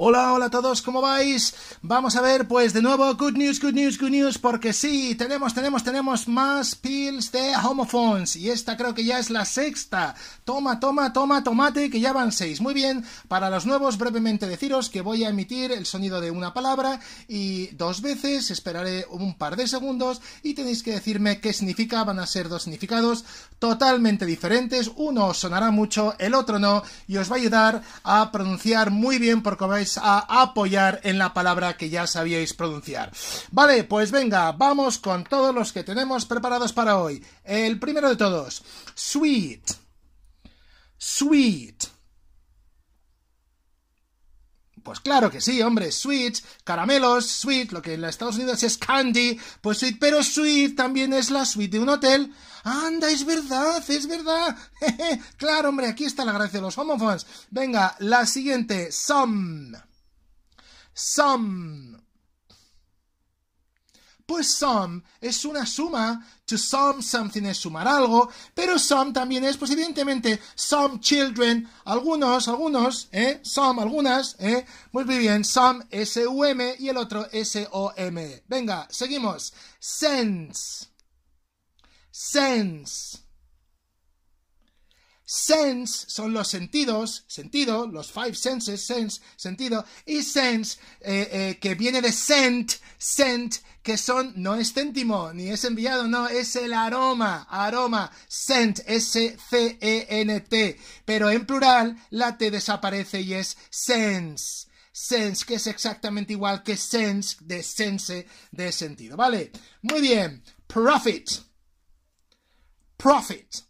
Hola, hola a todos, ¿cómo vais? Vamos a ver, pues de nuevo, good news, good news, good news, porque sí, tenemos, tenemos, tenemos más pills de homophones, y esta creo que ya es la sexta. Toma, toma, toma, tomate, que ya van seis. Muy bien, para los nuevos, brevemente deciros que voy a emitir el sonido de una palabra, y dos veces, esperaré un par de segundos, y tenéis que decirme qué significa, van a ser dos significados totalmente diferentes, uno sonará mucho, el otro no, y os va a ayudar a pronunciar muy bien porque vais a apoyar en la palabra que ya sabíais pronunciar. Vale, pues venga, vamos con todos los que tenemos preparados para hoy. El primero de todos, sweet. Sweet. Pues claro que sí, hombre, Sweet, caramelos, sweet, lo que en Estados Unidos es candy, pues sweet, pero sweet también es la suite de un hotel. Anda, es verdad, es verdad. claro, hombre, aquí está la gracia de los homophones. Venga, la siguiente, some. Some. Pues some es una suma, to some something es sumar algo, pero some también es, pues evidentemente, some children, algunos, algunos, ¿eh? Some, algunas, ¿eh? Muy bien, some, S-U-M, y el otro S-O-M. Venga, seguimos. Sense. Sense. Sense son los sentidos, sentido, los five senses, sense, sentido, y sense, eh, eh, que viene de scent, scent, que son, no es céntimo, ni es enviado, no, es el aroma, aroma, scent, S-C-E-N-T, pero en plural la T desaparece y es sense, sense, que es exactamente igual que sense, de sense, de sentido, ¿vale? Muy bien, profit, profit.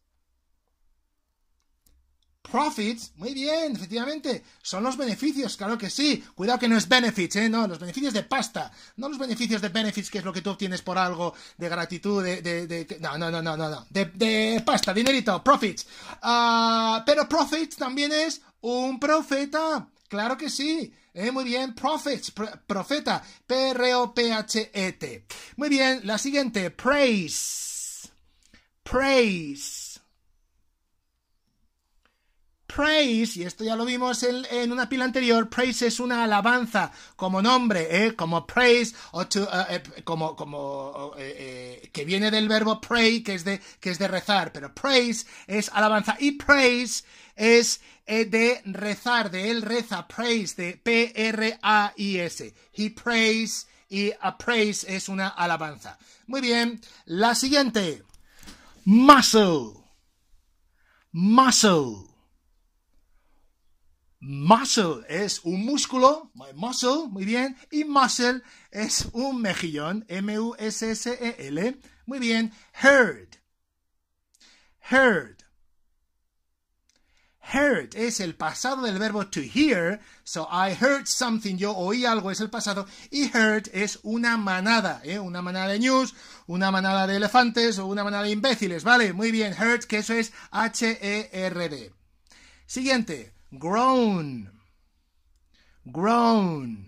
Profits, muy bien, efectivamente, son los beneficios, claro que sí. Cuidado que no es benefits, ¿eh? No, los beneficios de pasta, no los beneficios de benefits, que es lo que tú obtienes por algo de gratitud, de. de, no, no, no, no, no, De, pasta, dinerito, profits. Ah, pero profits también es un profeta, claro que sí. Eh, muy bien, Profits, profeta, P-R-O-P-H-E-T. Muy bien, la siguiente, praise. Praise praise, y esto ya lo vimos en, una pila anterior, praise es una alabanza como nombre, ¿eh? como praise, eh, eh, como, como eh, que viene del verbo pray, que es, de, que es de rezar, pero praise es alabanza y praise es de rezar, de él reza, praise, de P-R-A-I-S. He PRAISE, y a praise es una alabanza. Muy bien, la siguiente. Muscle. Muscle. Muscle es un músculo, muscle, muy bien. Y muscle es un mejillón, M-U-S-S-E-L. Muy bien. Heard. Heard. Heard es el pasado del verbo to hear. So I heard something, yo oí algo, es el pasado. Y heard es una manada, ¿eh? una manada de news, una manada de elefantes o una manada de imbéciles, ¿vale? Muy bien, heard, que eso es H-E-R-D. Siguiente. Grown, grown,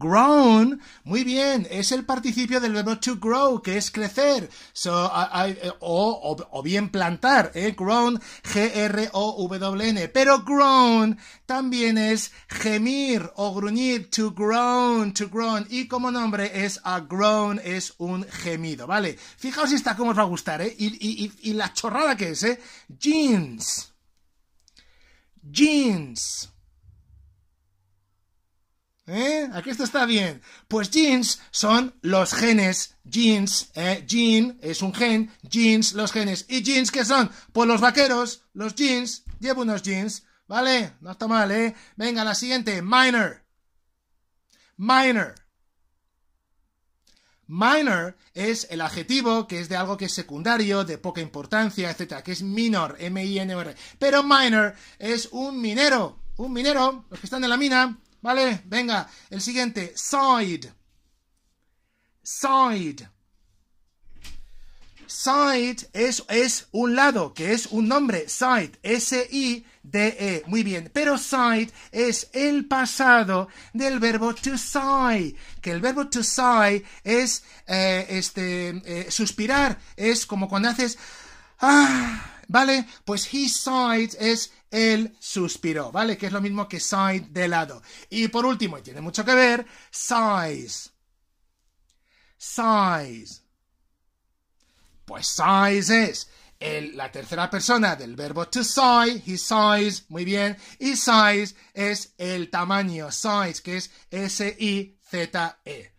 Grown, muy bien, es el participio del verbo to grow, que es crecer, o, bien plantar, ¿eh? grown, G-R-O-W-N, pero grown también es gemir o gruñir, to groan, to groan, y como nombre es a groan, es un gemido, ¿vale? Fijaos esta cómo os va a gustar, ¿eh? Y, y la chorrada que es, ¿eh? Jeans jeans. ¿Eh? Aquí esto está bien. Pues jeans son los genes. Jeans, eh, jean es un gen, jeans, los genes. ¿Y jeans qué son? Pues los vaqueros, los jeans. Llevo unos jeans, ¿vale? No está mal, ¿eh? Venga, la siguiente, minor. Minor. Minor es el adjetivo que es de algo que es secundario, de poca importancia, etcétera, que es minor, M-I-N-R. Pero minor es un minero, un minero, los que están en la mina, ¿vale? Venga, el siguiente, side. Side. Side es, es un lado, que es un nombre. Side, S-I-D-E. Muy bien. Pero side es el pasado del verbo to sigh. Que el verbo to sigh es eh, este, eh, suspirar. Es como cuando haces. Ah, ¿Vale? Pues his sighed es el suspiró, ¿vale? Que es lo mismo que side de lado. Y por último, y tiene mucho que ver, size. Size. Pues size es la tercera persona del verbo to size, his size, muy bien, y size es el tamaño, size, que es S-I-Z-E.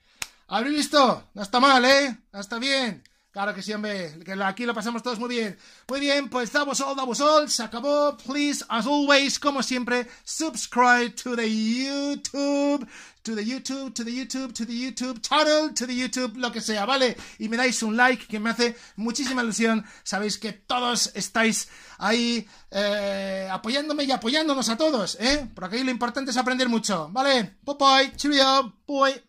¿Habréis visto? No está mal, ¿eh? No está bien. Claro que sí, hombre, que aquí lo pasamos todos muy bien. Muy bien, pues was All, was All, se acabó. Please, as always, como siempre, subscribe to the YouTube, to the YouTube, to the YouTube, to the YouTube channel, to the YouTube, lo que sea, ¿vale? Y me dais un like que me hace muchísima ilusión. Sabéis que todos estáis ahí eh, apoyándome y apoyándonos a todos, ¿eh? Porque aquí lo importante es aprender mucho, ¿vale? Bye bye, cheerio, bye.